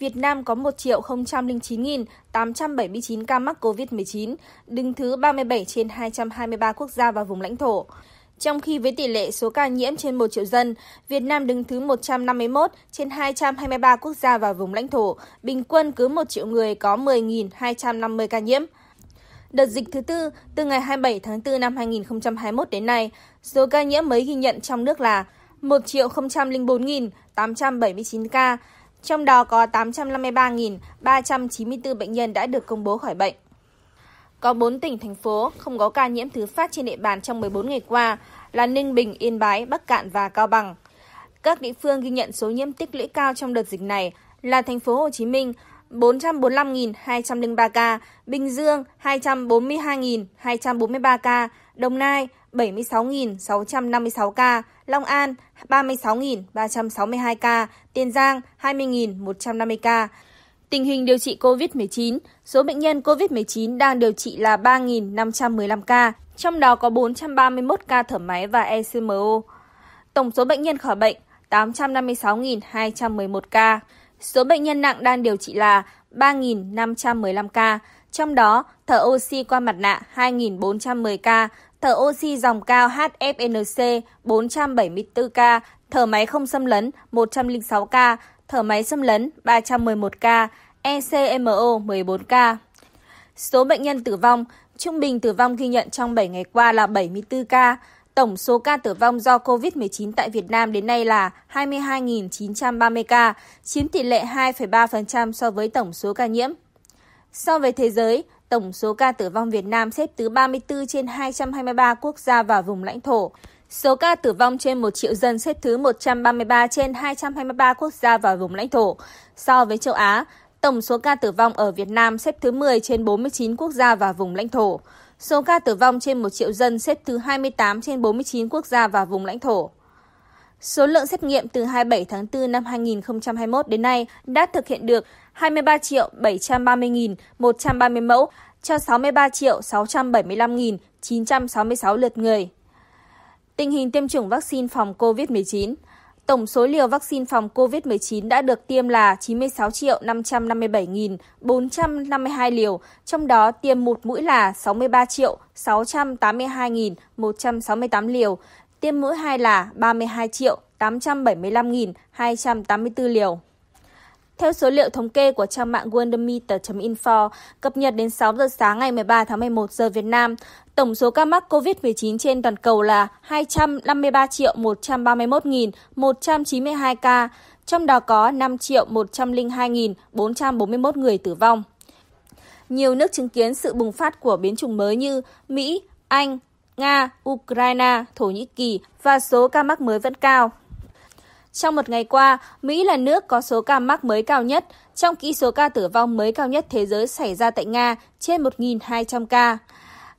Việt Nam có 1.009.879 ca mắc COVID-19, đứng thứ 37 trên 223 quốc gia và vùng lãnh thổ. Trong khi với tỷ lệ số ca nhiễm trên 1 triệu dân, Việt Nam đứng thứ 151 trên 223 quốc gia và vùng lãnh thổ, bình quân cứ 1 triệu người có 10.250 ca nhiễm. Đợt dịch thứ tư từ ngày 27 tháng 4 năm 2021 đến nay, số ca nhiễm mới ghi nhận trong nước là 1.004.879 ca, trong đó có 853.394 bệnh nhân đã được công bố khỏi bệnh. Có 4 tỉnh, thành phố không có ca nhiễm thứ phát trên địa bàn trong 14 ngày qua là Ninh Bình, Yên Bái, Bắc Cạn và Cao Bằng. Các địa phương ghi nhận số nhiễm tích lũy cao trong đợt dịch này là thành phố Hồ Chí Minh 445.203 ca, Bình Dương 242.243 ca, Đồng Nai 76.656 ca, Long An 36.362 ca, Tiền Giang 20.150 ca. Tình hình điều trị COVID-19, số bệnh nhân COVID-19 đang điều trị là 3.515 ca, trong đó có 431 ca thở máy và ECMO. Tổng số bệnh nhân khỏi bệnh 856.211 ca. Số bệnh nhân nặng đang điều trị là 3.515 ca, trong đó thở oxy qua mặt nạ 2.410 ca, thở oxy dòng cao HFNC 474 ca, thở máy không xâm lấn 106 ca, thở máy xâm lấn 311 ca, ECMO 14 ca. Số bệnh nhân tử vong, trung bình tử vong ghi nhận trong 7 ngày qua là 74 ca. Tổng số ca tử vong do COVID-19 tại Việt Nam đến nay là 22.930 ca, chiếm tỷ lệ 2,3% so với tổng số ca nhiễm. So với thế giới, Tổng số ca tử vong Việt Nam xếp thứ 34 trên 223 quốc gia và vùng lãnh thổ. Số ca tử vong trên 1 triệu dân xếp thứ 133 trên 223 quốc gia và vùng lãnh thổ. So với châu Á, tổng số ca tử vong ở Việt Nam xếp thứ 10 trên 49 quốc gia và vùng lãnh thổ. Số ca tử vong trên 1 triệu dân xếp thứ 28 trên 49 quốc gia và vùng lãnh thổ. Số lượng xét nghiệm từ 27 tháng 4 năm 2021 đến nay đã thực hiện được 23.730.130 mẫu, cho 63 triệu 675.966 lượt người. Tình hình tiêm chủng vaccine phòng COVID-19 Tổng số liều vaccine phòng COVID-19 đã được tiêm là 96 triệu 557.452 liều, trong đó tiêm một mũi là 63 triệu 682.168 liều, tiêm mũi hai là 32 triệu 875.284 liều. Theo số liệu thống kê của trang mạng worldometer.info cập nhật đến 6 giờ sáng ngày 13 tháng 11 giờ Việt Nam, tổng số ca mắc COVID-19 trên toàn cầu là 253 131.192 ca, trong đó có 5 102.441 người tử vong. Nhiều nước chứng kiến sự bùng phát của biến chủng mới như Mỹ, Anh, Nga, Ukraine, Thổ Nhĩ Kỳ và số ca mắc mới vẫn cao. Trong một ngày qua, Mỹ là nước có số ca mắc mới cao nhất, trong khi số ca tử vong mới cao nhất thế giới xảy ra tại Nga trên 1.200 ca.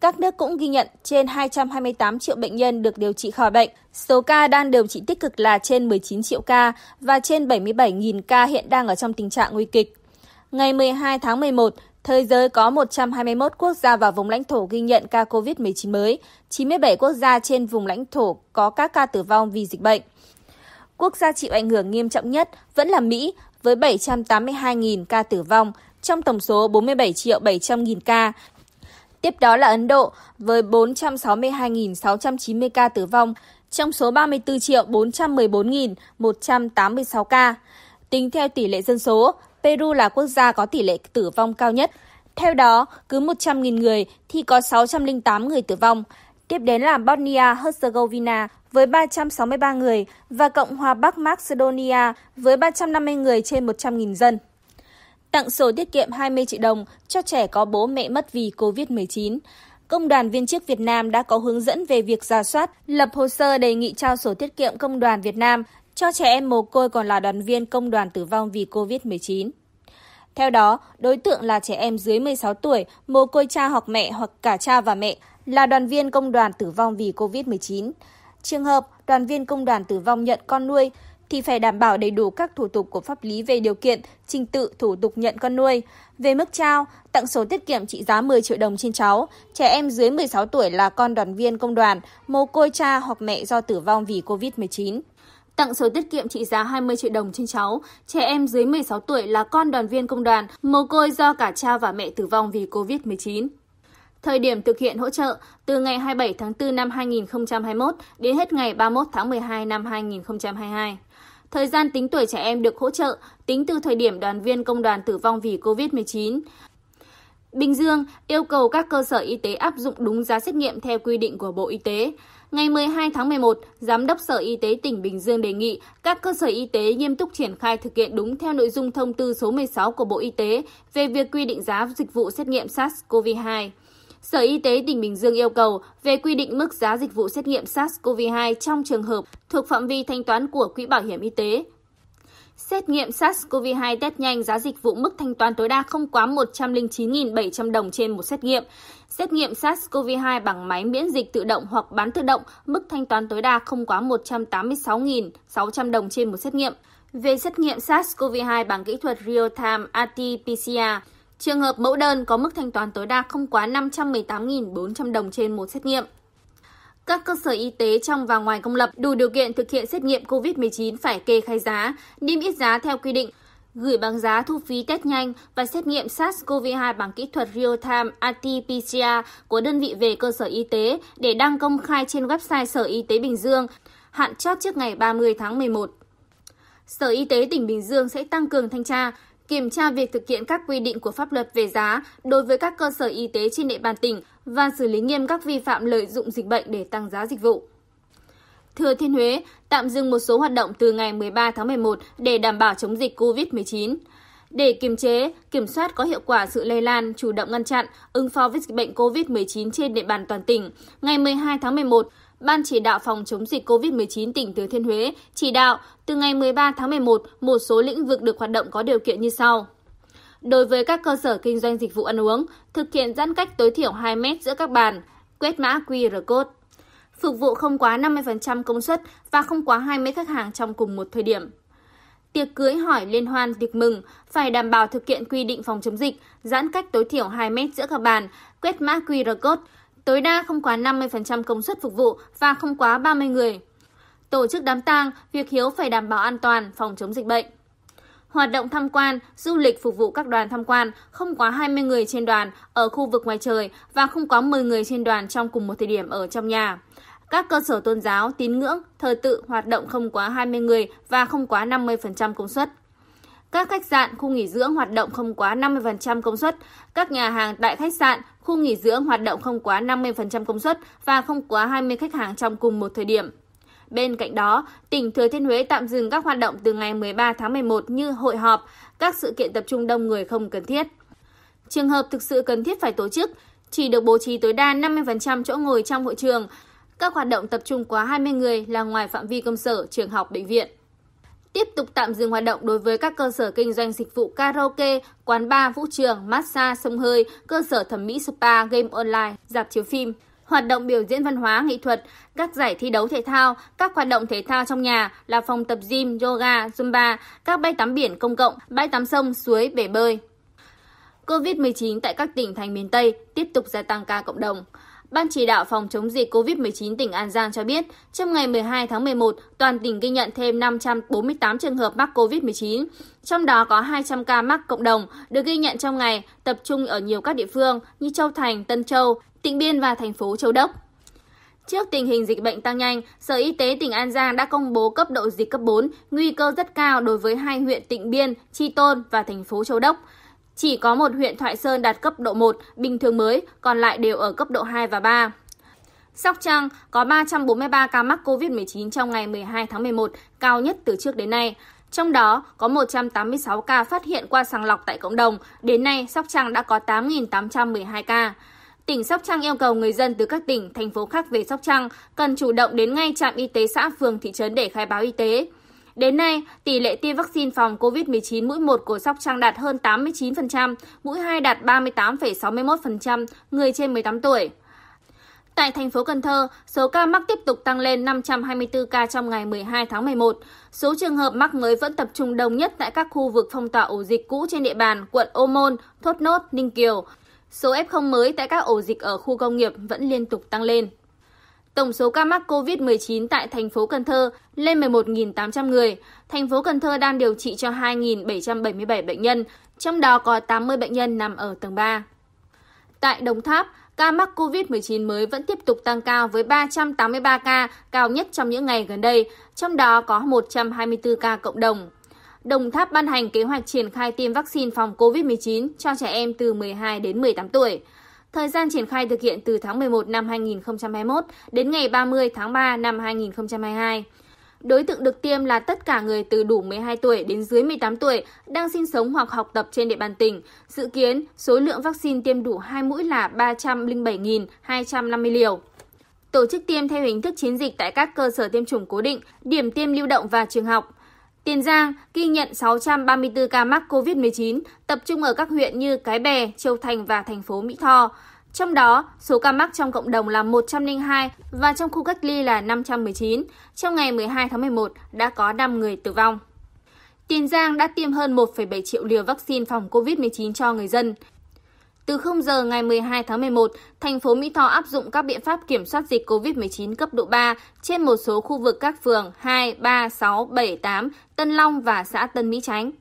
Các nước cũng ghi nhận trên 228 triệu bệnh nhân được điều trị khỏi bệnh. Số ca đang điều trị tích cực là trên 19 triệu ca và trên 77.000 ca hiện đang ở trong tình trạng nguy kịch. Ngày 12 tháng 11, Thế giới có 121 quốc gia và vùng lãnh thổ ghi nhận ca COVID-19 mới, 97 quốc gia trên vùng lãnh thổ có các ca tử vong vì dịch bệnh quốc gia chịu ảnh hưởng nghiêm trọng nhất vẫn là Mỹ với 782.000 ca tử vong trong tổng số 47 triệu 700 000 ca. Tiếp đó là Ấn Độ với 462.690 ca tử vong trong số 34 triệu 414.186 ca. Tính theo tỷ lệ dân số, Peru là quốc gia có tỷ lệ tử vong cao nhất. Theo đó, cứ 100.000 người thì có 608 người tử vong tiếp đến là Bosnia-Herzegovina với 363 người và Cộng hòa Bắc Macedonia với 350 người trên 100.000 dân. Tặng sổ tiết kiệm 20 triệu đồng cho trẻ có bố mẹ mất vì COVID-19. Công đoàn viên chức Việt Nam đã có hướng dẫn về việc giả soát, lập hồ sơ đề nghị trao sổ tiết kiệm công đoàn Việt Nam cho trẻ em mồ côi còn là đoàn viên công đoàn tử vong vì COVID-19. Theo đó, đối tượng là trẻ em dưới 16 tuổi, mồ côi cha hoặc mẹ hoặc cả cha và mẹ, là đoàn viên công đoàn tử vong vì COVID-19. Trường hợp đoàn viên công đoàn tử vong nhận con nuôi thì phải đảm bảo đầy đủ các thủ tục của pháp lý về điều kiện, trình tự thủ tục nhận con nuôi. Về mức trao, tặng số tiết kiệm trị giá 10 triệu đồng trên cháu, trẻ em dưới 16 tuổi là con đoàn viên công đoàn, mồ côi cha hoặc mẹ do tử vong vì COVID-19 tặng số tiết kiệm trị giá 20 triệu đồng trên cháu. Trẻ em dưới 16 tuổi là con đoàn viên công đoàn, mồ côi do cả cha và mẹ tử vong vì COVID-19. Thời điểm thực hiện hỗ trợ từ ngày 27 tháng 4 năm 2021 đến hết ngày 31 tháng 12 năm 2022. Thời gian tính tuổi trẻ em được hỗ trợ tính từ thời điểm đoàn viên công đoàn tử vong vì COVID-19. Bình Dương yêu cầu các cơ sở y tế áp dụng đúng giá xét nghiệm theo quy định của Bộ Y tế. Ngày 12 tháng 11, Giám đốc Sở Y tế tỉnh Bình Dương đề nghị các cơ sở y tế nghiêm túc triển khai thực hiện đúng theo nội dung thông tư số 16 của Bộ Y tế về việc quy định giá dịch vụ xét nghiệm SARS-CoV-2. Sở Y tế tỉnh Bình Dương yêu cầu về quy định mức giá dịch vụ xét nghiệm SARS-CoV-2 trong trường hợp thuộc phạm vi thanh toán của Quỹ Bảo hiểm Y tế xét nghiệm sars cov hai test nhanh giá dịch vụ mức thanh toán tối đa không quá một trăm linh chín bảy trăm đồng trên một xét nghiệm xét nghiệm sars cov hai bằng máy miễn dịch tự động hoặc bán tự động mức thanh toán tối đa không quá một trăm tám mươi sáu sáu trăm đồng trên một xét nghiệm về xét nghiệm SARS-CoV-2 bằng kỹ thuật real-time RT-PCR, trường hợp mẫu đơn có mức thanh toán tối đa không quá 518.400 đồng trên một xét nghiệm các cơ sở y tế trong và ngoài công lập đủ điều kiện thực hiện xét nghiệm covid 19 phải kê khai giá niêm yết giá theo quy định gửi bằng giá thu phí test nhanh và xét nghiệm SARS-CoV-2 bằng kỹ thuật real-time RT-PCR của đơn vị về cơ sở y tế để đăng công khai trên website Sở Y tế Bình Dương, hạn chót trước ngày 30 tháng 11. Sở Y tế tỉnh Bình Dương sẽ tăng cường thanh tra, kiểm tra việc thực hiện các quy định của pháp luật về giá đối với các cơ sở y tế trên địa bàn tỉnh và xử lý nghiêm các vi phạm lợi dụng dịch bệnh để tăng giá dịch vụ. Thừa Thiên Huế tạm dừng một số hoạt động từ ngày 13 tháng 11 để đảm bảo chống dịch COVID-19. Để kiềm chế, kiểm soát có hiệu quả sự lây lan, chủ động ngăn chặn, ứng phó với dịch bệnh COVID-19 trên địa bàn toàn tỉnh, ngày 12 tháng 11, Ban chỉ đạo phòng chống dịch COVID-19 tỉnh Thừa Thiên Huế chỉ đạo từ ngày 13 tháng 11 một số lĩnh vực được hoạt động có điều kiện như sau đối với các cơ sở kinh doanh dịch vụ ăn uống thực hiện giãn cách tối thiểu 2 mét giữa các bàn quét mã qr code phục vụ không quá 50% công suất và không quá 20 khách hàng trong cùng một thời điểm tiệc cưới hỏi liên hoan tiệc mừng phải đảm bảo thực hiện quy định phòng chống dịch giãn cách tối thiểu 2 mét giữa các bàn quét mã qr code tối đa không quá 50% công suất phục vụ và không quá 30 người tổ chức đám tang, việc hiếu phải đảm bảo an toàn phòng chống dịch bệnh hoạt động tham quan du lịch phục vụ các đoàn tham quan không quá hai mươi người trên đoàn ở khu vực ngoài trời và không quá 10 người trên đoàn trong cùng một thời điểm ở trong nhà các cơ sở tôn giáo, tín ngưỡng, thờ tự hoạt động không quá 20 người và không quá 50% công suất. Các khách sạn, khu nghỉ dưỡng hoạt động không quá 50% công suất. Các nhà hàng tại khách sạn, khu nghỉ dưỡng hoạt động không quá 50% công suất và không quá 20 khách hàng trong cùng một thời điểm bên cạnh đó tỉnh thừa thiên huế tạm dừng các hoạt động từ ngày 13 tháng 11 như hội họp các sự kiện tập trung đông người không cần thiết trường hợp thực sự cần thiết phải tổ chức chỉ được bố trí tối đa 50% chỗ ngồi trong hội trường các hoạt động tập trung quá 20 người là ngoài phạm vi công sở trường học bệnh viện tiếp tục tạm dừng hoạt động đối với các cơ sở kinh doanh dịch vụ karaoke, quán bar, vũ trường, massage, sông hơi, cơ sở thẩm mỹ spa, game online, dạp chiếu phim hoạt động biểu diễn văn hóa nghệ thuật, các giải thi đấu thể thao, các hoạt động thể thao trong nhà là phòng tập gym, yoga, zumba, các bãi tắm biển công cộng, bãi tắm sông, suối, bể bơi. COVID-19 tại các tỉnh thành miền Tây tiếp tục gia tăng ca cộng đồng. Ban chỉ đạo phòng chống dịch COVID-19 tỉnh An Giang cho biết, trong ngày 12 tháng 11, toàn tỉnh ghi nhận thêm 548 trường hợp mắc COVID-19, trong đó có 200 ca mắc cộng đồng được ghi nhận trong ngày, tập trung ở nhiều các địa phương như Châu Thành, Tân Châu, Tịnh Biên và thành phố Châu Đốc. Trước tình hình dịch bệnh tăng nhanh, Sở Y tế tỉnh An Giang đã công bố cấp độ dịch cấp 4, nguy cơ rất cao đối với hai huyện Tịnh Biên, Tri Tôn và thành phố Châu Đốc. Chỉ có một huyện Thoại Sơn đạt cấp độ 1, bình thường mới, còn lại đều ở cấp độ 2 và 3. Sóc Trăng có 343 ca mắc COVID-19 trong ngày 12 tháng 11, cao nhất từ trước đến nay. Trong đó có 186 ca phát hiện qua sàng lọc tại cộng đồng. Đến nay, Sóc Trăng đã có 8.812 ca tỉnh Sóc Trăng yêu cầu người dân từ các tỉnh, thành phố khác về Sóc Trăng cần chủ động đến ngay trạm y tế xã, phường, thị trấn để khai báo y tế. Đến nay, tỷ lệ tiêm vaccine phòng COVID-19 mũi 1 của Sóc Trăng đạt hơn 89%, mũi 2 đạt 38,61% người trên 18 tuổi. Tại thành phố Cần Thơ, số ca mắc tiếp tục tăng lên 524 ca trong ngày 12 tháng 11. Số trường hợp mắc mới vẫn tập trung đông nhất tại các khu vực phong tỏa ổ dịch cũ trên địa bàn quận Ô Môn, Thốt Nốt, Ninh Kiều số f mới tại các ổ dịch ở khu công nghiệp vẫn liên tục tăng lên. Tổng số ca mắc COVID-19 tại thành phố Cần Thơ lên 11.800 người. Thành phố Cần Thơ đang điều trị cho 2.777 bệnh nhân, trong đó có 80 bệnh nhân nằm ở tầng 3. Tại Đồng Tháp, ca mắc COVID-19 mới vẫn tiếp tục tăng cao với 383 ca, cao nhất trong những ngày gần đây, trong đó có 124 ca cộng đồng. Đồng Tháp ban hành kế hoạch triển khai tiêm vaccine phòng covid 19 cho trẻ em từ 12 đến 18 tuổi. Thời gian triển khai thực hiện từ tháng 11 năm 2021 đến ngày 30 tháng 3 năm 2022. Đối tượng được tiêm là tất cả người từ đủ 12 tuổi đến dưới 18 tuổi đang sinh sống hoặc học tập trên địa bàn tỉnh. Dự kiến, số lượng vaccine tiêm đủ 2 mũi là 307.250 liều. Tổ chức tiêm theo hình thức chiến dịch tại các cơ sở tiêm chủng cố định, điểm tiêm lưu động và trường học tiền giang ghi nhận 634 ca mắc covid 19 tập trung ở các huyện như cái bè châu thành và thành phố mỹ tho trong đó số ca mắc trong cộng đồng là 102 và trong khu cách ly là 519. trong ngày 12 tháng 11 đã có năm người tử vong Tiền Giang đã tiêm hơn 1,7 triệu liều vaccine phòng COVID-19 cho người dân từ 0 giờ ngày 12 tháng 11, thành phố mỹ tho áp dụng các biện pháp kiểm soát dịch covid 19 cấp độ ba trên một số khu vực các phường 2, 3, 6, 7, 8, tân long và xã tân mỹ chánh